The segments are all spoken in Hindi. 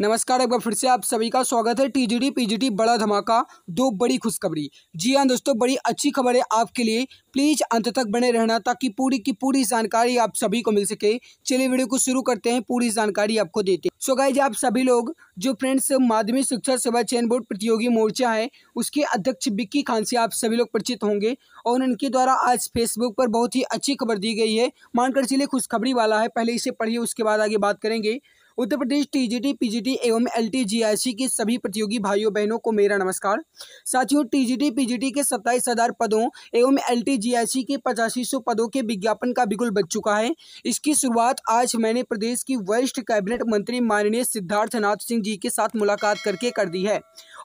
नमस्कार एक बार फिर से आप सभी का स्वागत है टीजीडी पीजीटी बड़ा धमाका दो बड़ी खुशखबरी जी हाँ दोस्तों बड़ी अच्छी खबर है आपके लिए प्लीज़ अंत तक बने रहना ताकि पूरी की पूरी जानकारी आप सभी को मिल सके चलिए वीडियो को शुरू करते हैं पूरी जानकारी आपको देते हैं सो गाइज आप सभी लोग जो फ्रेंड्स माध्यमिक शिक्षा सेवा चयन बोर्ड प्रतियोगी मोर्चा है उसके अध्यक्ष बिक्की खान से आप सभी लोग परिचित होंगे और उनके द्वारा आज फेसबुक पर बहुत ही अच्छी खबर दी गई है मानकर चलिए खुशखबरी वाला है पहले इसे पढ़िए उसके बाद आगे बात करेंगे उत्तर प्रदेश टीजीटी पीजीटी एवं एलटीजीआईसी के सभी प्रतियोगी भाइयों बहनों को मेरा नमस्कार साथियों टीजीटी पीजीटी के सत्ताईस हजार पदों एवं एलटीजीआईसी के पचासी सौ पदों के विज्ञापन का बिगुल बच चुका है इसकी शुरुआत आज मैंने प्रदेश की वरिष्ठ कैबिनेट मंत्री माननीय सिद्धार्थनाथ सिंह जी के साथ मुलाकात करके कर दी है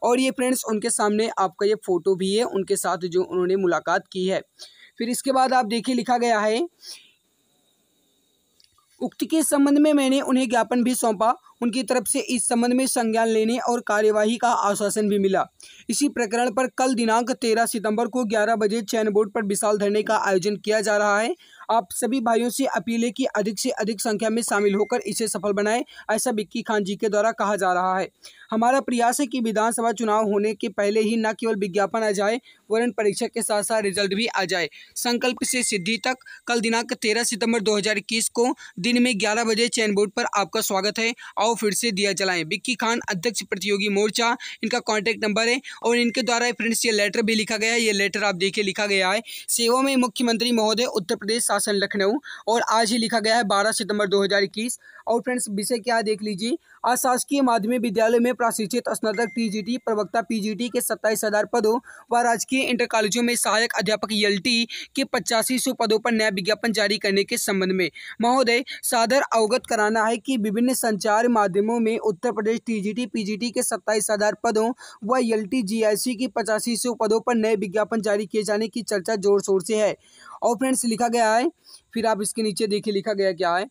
और ये फ्रेंड्स उनके सामने आपका ये फोटो भी है उनके साथ जो उन्होंने मुलाकात की है फिर इसके बाद आप देखिए लिखा गया है उक्त के संबंध में मैंने उन्हें ज्ञापन भी सौंपा उनकी तरफ से इस संबंध में संज्ञान लेने और कार्यवाही का आश्वासन भी मिला इसी प्रकरण पर कल दिनांक तेरह सितंबर को ग्यारह बजे चयन बोर्ड पर विशाल धरने का आयोजन किया जा रहा है आप सभी भाइयों से अपील है कि अधिक से अधिक संख्या में शामिल होकर इसे सफल बनाएं ऐसा बिक्की खान जी के द्वारा कहा जा रहा है हमारा प्रयास है कि विधानसभा चुनाव होने के पहले ही न केवल विज्ञापन आ जाए वरण परीक्षा के साथ साथ रिजल्ट भी आ जाए संकल्प से सिद्धि तक कल दिनांक तेरह सितम्बर दो को दिन में ग्यारह बजे चयन बोर्ड पर आपका स्वागत है और आओ फिर से दिया जलाएं बिक्की खान अध्यक्ष प्रतियोगी मोर्चा इनका कॉन्टैक्ट नंबर है और इनके द्वारा फ्रेंड्स ये लेटर भी लिखा गया है ये लेटर आप देखिए लिखा गया है सेवा में मुख्यमंत्री महोदय उत्तर प्रदेश शासन लखनऊ और आज ही लिखा गया है बारह सितम्बर दो और फ्रेंड्स विषय क्या देख लीजिए अशासकीय माध्यमिक विद्यालय में प्रशिक्षित स्नातक पीजीटी प्रवक्ता पीजीटी के सत्ताईस हजार पदों व राजकीय इंटर कॉलेजों में सहायक अध्यापक टी के पचासी सौ पदों पर नया विज्ञापन जारी करने के संबंध में महोदय सादर अवगत कराना है कि विभिन्न संचार माध्यमों में उत्तर प्रदेश टीजीटी पीजीटी के सत्ताईस हजार पदों व एल टी जीआईसी के पचासी सौ पदों पर नए विज्ञापन जारी किए जाने की चर्चा जोर शोर से है और फ्रेंड्स लिखा गया है फिर आप इसके नीचे देखिए लिखा गया क्या है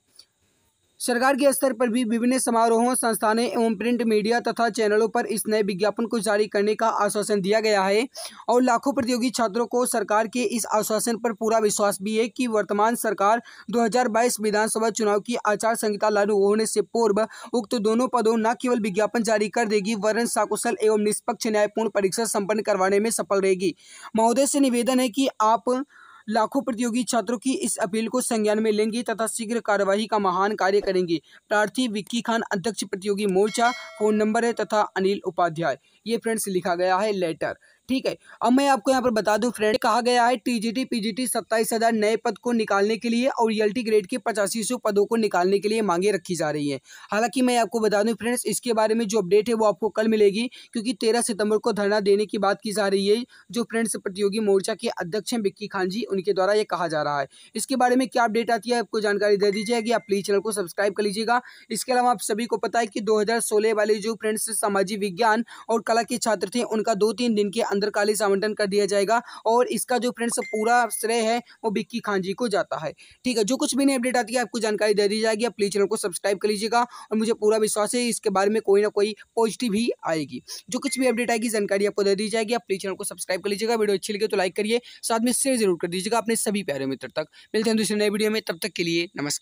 सरकार के स्तर पर भी विभिन्न समारोहों संस्थानों एवं प्रिंट मीडिया तथा चैनलों पर इस नए विज्ञापन को जारी करने का आश्वासन दिया गया है और लाखों प्रतियोगी छात्रों को सरकार के इस आश्वासन पर पूरा विश्वास भी है कि वर्तमान सरकार 2022 विधानसभा चुनाव की आचार संहिता लागू होने से पूर्व उक्त दोनों पदों न केवल विज्ञापन जारी कर देगी वरन साकुशल एवं निष्पक्ष न्यायपूर्ण परीक्षा सम्पन्न करवाने में सफल रहेगी महोदय से निवेदन है कि आप लाखों प्रतियोगी छात्रों की इस अपील को संज्ञान में लेंगे तथा शीघ्र कार्यवाही का महान कार्य करेंगे प्रार्थी विक्की खान अध्यक्ष प्रतियोगी मोर्चा फोन नंबर है तथा अनिल उपाध्याय ये फ्रेंड्स लिखा गया है लेटर ठीक है अब मैं आपको यहाँ पर बता दूं फ्रेंड कहा गया है टीजीटी पीजीटी सत्ताईस हज़ार नए पद को निकालने के लिए और टी ग्रेड के पचासी सौ पदों को निकालने के लिए मांगे रखी जा रही है हालांकि मैं आपको बता दूं फ्रेंड्स इसके बारे में जो अपडेट है वो आपको कल मिलेगी क्योंकि तेरह सितंबर को धरना देने की बात की जा रही है जो फ्रेंड्स प्रतियोगी मोर्चा के अध्यक्ष हैं बिक्की खान जी उनके द्वारा ये कहा जा रहा है इसके बारे में क्या अपडेट आती है आपको जानकारी दे दीजिएगी आप प्लीज चैनल को सब्सक्राइब कर लीजिएगा इसके अलावा आप सभी को पता है कि दो वाले जो फ्रेंड्स सामाजिक विज्ञान और कला के छात्र थे उनका दो तीन दिन के अंदर कालीस आवंटन कर दिया जाएगा और इसका जो फ्रेंड्स पूरा श्रेय है वो बिक्की खान जी को जाता है ठीक है जो कुछ भी नई अपडेट आती है आपको जानकारी दे दी जाएगी आप प्लीज चैनल को सब्सक्राइब कर लीजिएगा और मुझे पूरा विश्वास है इसके बारे में कोई ना कोई पॉजिटिव ही आएगी जो कुछ भी अपडेट आएगी जानकारी आपको दे दी जाएगी आप प्लीज चैनल को सब्सक्राइब कर लीजिएगा वीडियो अच्छी लगे तो लाइक करिए साथ में शेयर जरूर कर दीजिएगा अपने सभी प्यारे मित्र तक मिलते हैं दूसरे नए वीडियो में तब तक के लिए नमस्कार